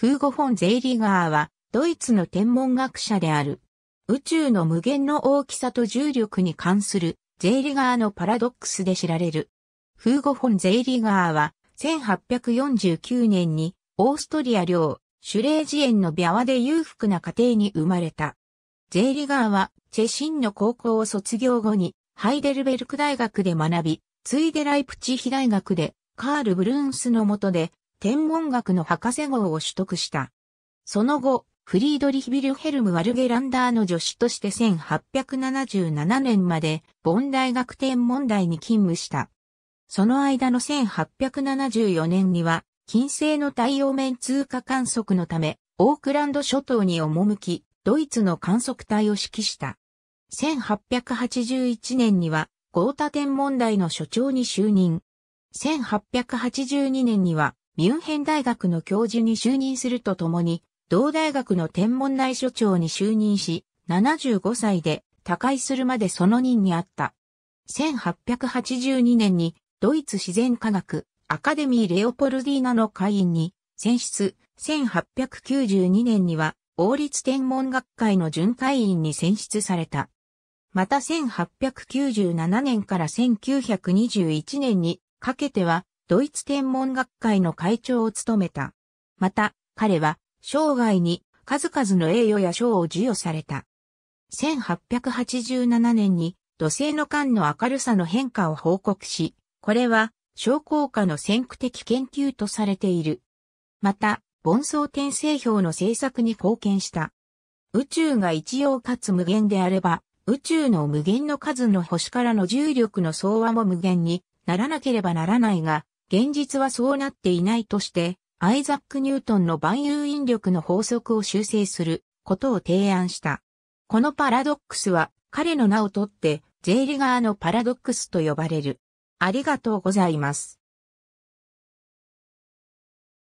フーゴ・フォン・ゼイリガーは、ドイツの天文学者である。宇宙の無限の大きさと重力に関する、ゼイリガーのパラドックスで知られる。フーゴ・フォン・ゼイリガーは、1849年に、オーストリア領、シュレージエンのビャワで裕福な家庭に生まれた。ゼイリガーは、チェシンの高校を卒業後に、ハイデルベルク大学で学び、ついでライプチヒ大学で、カール・ブルーンスの下で、天文学の博士号を取得した。その後、フリードリヒ・ビルヘルム・ワルゲランダーの助手として1877年まで、ボン大学天文台に勤務した。その間の1874年には、金星の太陽面通過観測のため、オークランド諸島に赴き、ドイツの観測隊を指揮した。1881年には、豪太天文台の所長に就任。1882年には、ミュンヘン大学の教授に就任するとともに、同大学の天文台所長に就任し、75歳で他界するまでその任にあった。1882年にドイツ自然科学アカデミーレオポルディーナの会員に選出、1892年には王立天文学会の準会員に選出された。また1897年から1921年にかけてはドイツ天文学会の会長を務めた。また、彼は、生涯に数々の栄誉や賞を授与された。1887年に土星の間の明るさの変化を報告し、これは昇降下の先駆的研究とされている。また、盆葬転生表の制作に貢献した。宇宙が一様かつ無限であれば、宇宙の無限の数の星からの重力の総和も無限にならなければならないが、現実はそうなっていないとして、アイザック・ニュートンの万有引力の法則を修正することを提案した。このパラドックスは彼の名をとって、ゼーリガーのパラドックスと呼ばれる。ありがとうございます。